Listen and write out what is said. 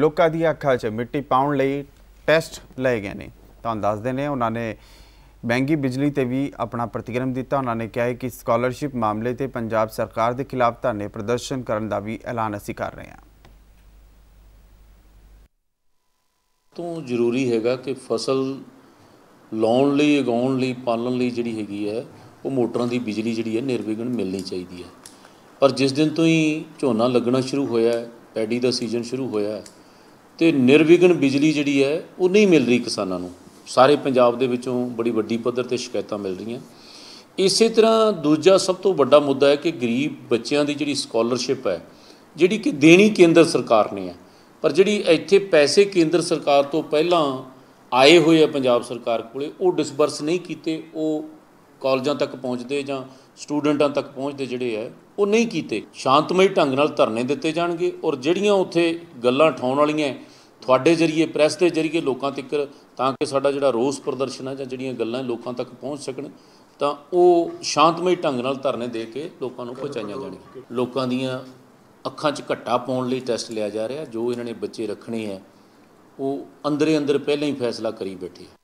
ਲੋਕਾਂ ਦੀ ਅੱਖਾਂ 'ਚ ਮਿੱਟੀ ਪਾਉਣ ਲਈ ਟੈਸਟ ਲਏ ਗਏ ਨੇ ਤੁਹਾਨੂੰ ਦੱਸਦੇ ਨੇ ਉਹਨਾਂ ਨੇ ਮਹਿੰਗੀ ਬਿਜਲੀ ਤੇ ਵੀ ਆਪਣਾ ਪ੍ਰਤੀਕਰਮ ਦਿੱਤਾ ਉਹਨਾਂ ਨੇ ਕਿਹਾ ਕਿ ਸਕਾਲਰਸ਼ਿਪ ਮਾਮਲੇ ਤੇ ਪੰਜਾਬ ਸਰਕਾਰ ਦੇ ਖਿਲਾਫ ਧਰਨੇ ਪ੍ਰਦਰਸ਼ਨ ਕਰਨ ਦਾ ਵੀ ਐਲਾਨ ਅਸੀਂ ਕਰ ਰਹੇ ਹਾਂ ਤੋਂ ਜ਼ਰੂਰੀ ਹੈਗਾ ਕਿ ਫਸਲ ਲਾਉਣ ਲਈ ਉਗਾਉਣ ਲਈ ਪਾਲਣ ਲਈ ਜਿਹੜੀ ਹੈਗੀ ਹੈ ਉਹ ਮੋਟਰਾਂ ਦੀ ਬਿਜਲੀ ਜਿਹੜੀ ਹੈ ਨਿਰਵਿਘਨ ਮਿਲਣੀ ਚਾਹੀਦੀ ਹੈ ਪਰ ਜਿਸ ਦਿਨ ਤੋਂ ਹੀ ਝੋਨਾ ਲੱਗਣਾ ਸ਼ੁਰੂ ਹੋਇਆ ਹੈ ਪੈਡੀ ਦਾ ਸੀਜ਼ਨ ਸ਼ੁਰੂ ਹੋਇਆ ਹੈ ਤੇ ਨਿਰਵਿਘਨ ਬਿਜਲੀ ਜਿਹੜੀ ਹੈ ਉਹ ਨਹੀਂ ਮਿਲ ਰਹੀ ਕਿਸਾਨਾਂ ਨੂੰ ਸਾਰੇ ਪੰਜਾਬ ਦੇ ਵਿੱਚੋਂ ਬੜੀ ਵੱਡੀ ਪੱਧਰ ਤੇ ਸ਼ਿਕਾਇਤਾਂ ਮਿਲ ਰਹੀਆਂ ਇਸੇ ਤਰ੍ਹਾਂ ਦੂਜਾ ਸਭ ਤੋਂ ਵੱਡਾ ਮੁੱਦਾ ਹੈ ਕਿ ਗਰੀਬ ਬੱਚਿਆਂ ਦੀ ਜਿਹੜੀ ਸਕਾਲਰਸ਼ਿਪ ਹੈ ਜਿਹੜੀ ਕਿ ਦੇਣੀ ਕੇਂਦਰ ਸਰਕਾਰ ਨੇ ਹੈ ਪਰ ਜਿਹੜੀ ਇੱਥੇ ਪੈਸੇ ਕੇਂਦਰ ਸਰਕਾਰ ਤੋਂ ਪਹਿਲਾਂ ਆਏ ਹੋਏ ਆ ਪੰਜਾਬ ਸਰਕਾਰ ਕੋਲੇ ਉਹ ਡਿਸਬਰਸ ਨਹੀਂ ਕੀਤੇ ਉਹ ਕਾਲਜਾਂ ਤੱਕ ਪਹੁੰਚਦੇ ਜਾਂ ਸਟੂਡੈਂਟਾਂ ਤੱਕ ਪਹੁੰਚਦੇ ਜਿਹੜੇ ਆ ਉਹ ਨਹੀਂ ਕੀਤੇ ਸ਼ਾਂਤਮਈ ਢੰਗ ਨਾਲ ਧਰਨੇ ਦਿੱਤੇ ਜਾਣਗੇ ਔਰ ਜਿਹੜੀਆਂ ਉੱਥੇ ਗੱਲਾਂ ਠਾਉਣ ਵਾਲੀਆਂ ਤੁਹਾਡੇ ਜਰੀਏ ਪ੍ਰੈਸ ਦੇ ਜਰੀਏ ਲੋਕਾਂ ਤੱਕ ਤਾਂ ਕਿ ਸਾਡਾ ਜਿਹੜਾ ਰੋਸ ਪ੍ਰਦਰਸ਼ਨ ਹੈ ਜਾਂ ਜਿਹੜੀਆਂ ਗੱਲਾਂ ਲੋਕਾਂ ਤੱਕ ਪਹੁੰਚ ਸਕਣ ਤਾਂ ਉਹ ਸ਼ਾਂਤਮਈ ਢੰਗ ਨਾਲ ਧਰਨੇ ਦੇ ਕੇ ਲੋਕਾਂ ਨੂੰ ਪਹੁੰਚਾਈਆਂ ਜਾਣਗੀਆਂ ਲੋਕਾਂ ਦੀਆਂ ਅੱਖਾਂ 'ਚ ਘੱਟਾ ਪਾਉਣ ਲਈ ਟੈਸਟ ਲਿਆ ਜਾ ਰਿਹਾ ਜੋ ਇਹਨਾਂ ਨੇ ਬੱਚੇ ਰੱਖਣੇ ਆ ਉਹ ਅੰਦਰੇ ਅੰਦਰ ਪਹਿਲਾਂ ਹੀ ਫੈਸਲਾ ਕਰੀ ਬੈਠੇ